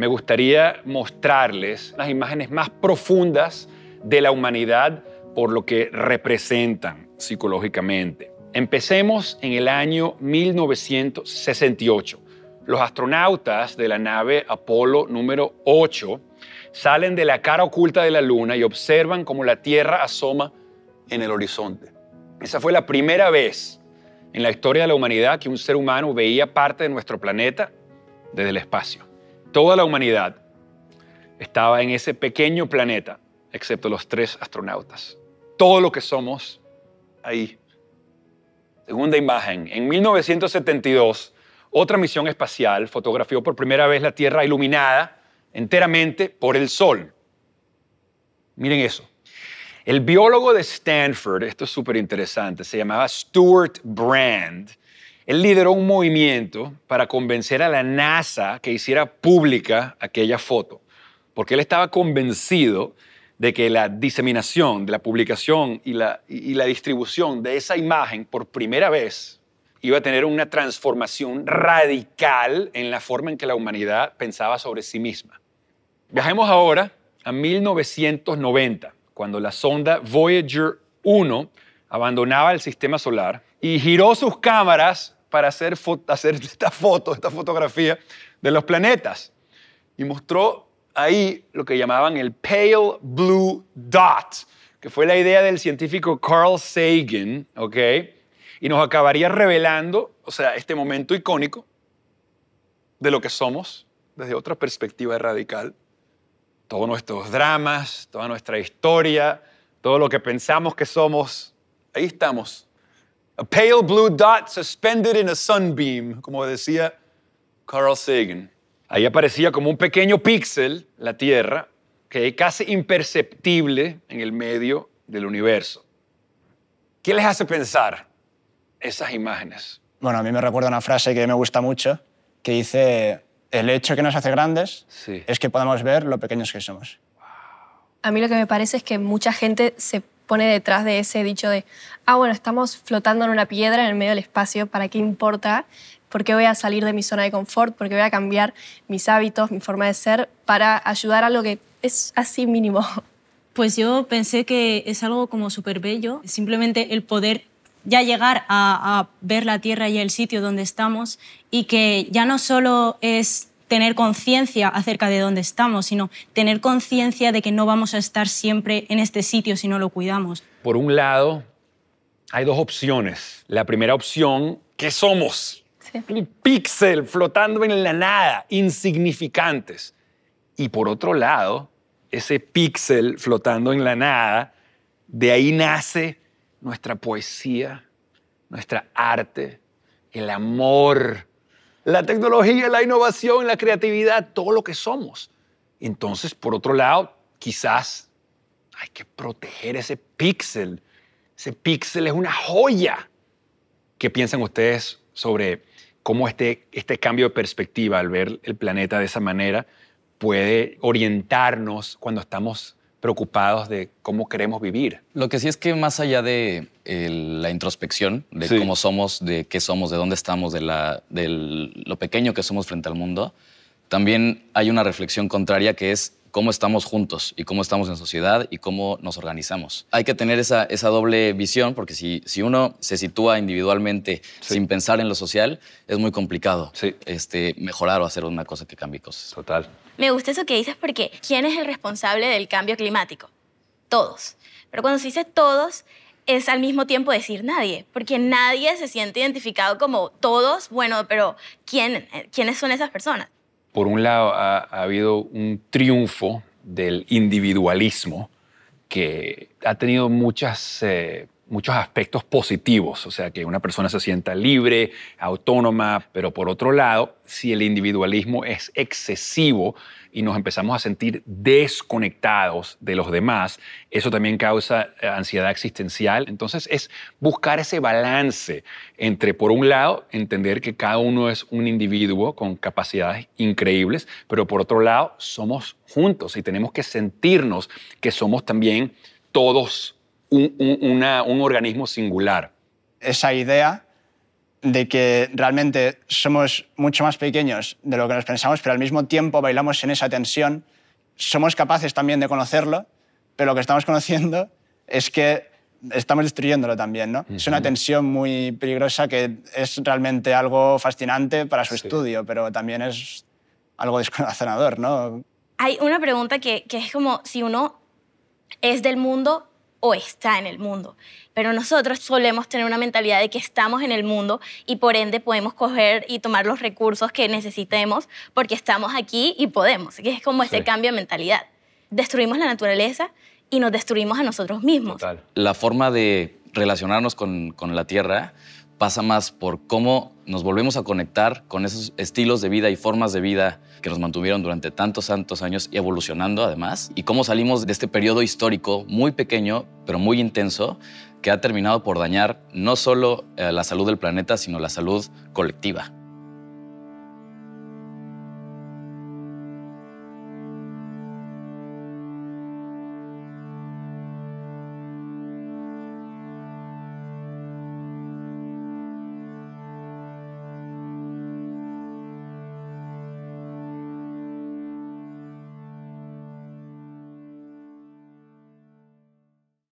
me gustaría mostrarles las imágenes más profundas de la humanidad por lo que representan psicológicamente. Empecemos en el año 1968. Los astronautas de la nave Apolo número 8 salen de la cara oculta de la Luna y observan cómo la Tierra asoma en el horizonte. Esa fue la primera vez en la historia de la humanidad que un ser humano veía parte de nuestro planeta desde el espacio. Toda la humanidad estaba en ese pequeño planeta, excepto los tres astronautas. Todo lo que somos ahí. Segunda imagen. En 1972, otra misión espacial fotografió por primera vez la Tierra iluminada enteramente por el Sol. Miren eso. El biólogo de Stanford, esto es súper interesante, se llamaba Stuart Brand él lideró un movimiento para convencer a la NASA que hiciera pública aquella foto, porque él estaba convencido de que la diseminación, de la publicación y la, y la distribución de esa imagen por primera vez iba a tener una transformación radical en la forma en que la humanidad pensaba sobre sí misma. Viajemos ahora a 1990, cuando la sonda Voyager 1 abandonaba el sistema solar y giró sus cámaras para hacer, esta foto, esta fotografía de los planetas. Y mostró ahí lo que llamaban el Pale Blue Dot, que fue la idea del científico Carl Sagan, ¿ok? Y nos acabaría revelando, o sea, este momento icónico de lo que somos desde otra perspectiva radical. Todos nuestros dramas, toda nuestra historia, todo lo que pensamos que somos, ahí estamos a pale blue dot suspended in a sunbeam, como decía Carl Sagan. Ahí aparecía como un pequeño píxel la Tierra, que es casi imperceptible en el medio del universo. ¿Qué les hace pensar esas imágenes? Bueno, a mí me recuerda una frase que me gusta mucho, que dice, el hecho que nos hace grandes es que podamos ver lo pequeños que somos. A mí lo que me parece es que mucha gente se pone detrás de ese dicho de, ah, bueno, estamos flotando en una piedra en el medio del espacio, ¿para qué importa? ¿Por qué voy a salir de mi zona de confort? ¿Por qué voy a cambiar mis hábitos, mi forma de ser para ayudar a lo que es así mínimo? Pues yo pensé que es algo como súper bello, simplemente el poder ya llegar a, a, ver la Tierra y el sitio donde estamos y que ya no solo es tener conciencia acerca de dónde estamos, sino tener conciencia de que no vamos a estar siempre en este sitio si no lo cuidamos. Por un lado, hay dos opciones. La primera opción, que somos? el Un píxel flotando en la nada, insignificantes. Y por otro lado, ese píxel flotando en la nada, de ahí nace nuestra poesía, nuestra arte, el amor, la tecnología, la innovación, la creatividad, todo lo que somos. Entonces, por otro lado, quizás hay que proteger ese píxel. Ese píxel es una joya. ¿Qué piensan ustedes sobre cómo este, este cambio de perspectiva al ver el planeta de esa manera puede orientarnos cuando estamos preocupados de cómo queremos vivir. Lo que sí es que más allá de la introspección, de cómo somos, de qué somos, de dónde estamos, de lo pequeño que somos frente al mundo, también hay una reflexión contraria que es cómo estamos juntos y cómo estamos en sociedad y cómo nos organizamos. Hay que tener esa, esa doble visión porque si, si uno se sitúa individualmente sin pensar en lo social, es muy complicado sí. este, mejorar o hacer una cosa que cambie cosas. Total. Me gusta eso que dices porque ¿quién es el responsable del cambio climático? Todos. Pero cuando se dice todos, es al mismo tiempo decir nadie, porque nadie se siente identificado como todos, bueno, pero ¿quién, eh, ¿quiénes son esas personas? por un lado, ha, habido un triunfo del individualismo que ha tenido muchas eh, muchos aspectos positivos, o sea, que una persona se sienta libre, autónoma, pero por otro lado, si el individualismo es excesivo y nos empezamos a sentir desconectados de los demás, eso también causa eh, ansiedad existencial. Entonces es buscar ese balance entre, por un lado, entender que cada uno es un individuo con capacidades increíbles, pero por otro lado, somos juntos y tenemos que sentirnos que somos también todos un, organismo singular. Esa idea de que realmente somos mucho más pequeños de lo que nos pensamos, pero al mismo tiempo bailamos en esa tensión, somos capaces también de conocerlo, pero lo que estamos conociendo es que estamos destruyéndolo también, ¿no? Es una tensión muy peligrosa que es realmente algo fascinante para su estudio, pero también es algo descorazonador, ¿no? Hay una pregunta que es como si uno es del mundo o está en el mundo. Pero nosotros solemos tener una mentalidad de que estamos en el mundo y por ende podemos coger y tomar los recursos que necesitemos porque estamos aquí y podemos. Que es como ese cambio de mentalidad. Destruimos la naturaleza y nos destruimos a nosotros mismos. Total. La forma de relacionarnos con, con la Tierra pasa más por cómo nos volvemos a conectar con esos estilos de vida y formas de vida que nos mantuvieron durante tantos, tantos años y evolucionando además, y cómo salimos de este periodo histórico muy pequeño, pero muy intenso, que ha terminado por dañar no solo eh, la salud del planeta, sino la salud colectiva.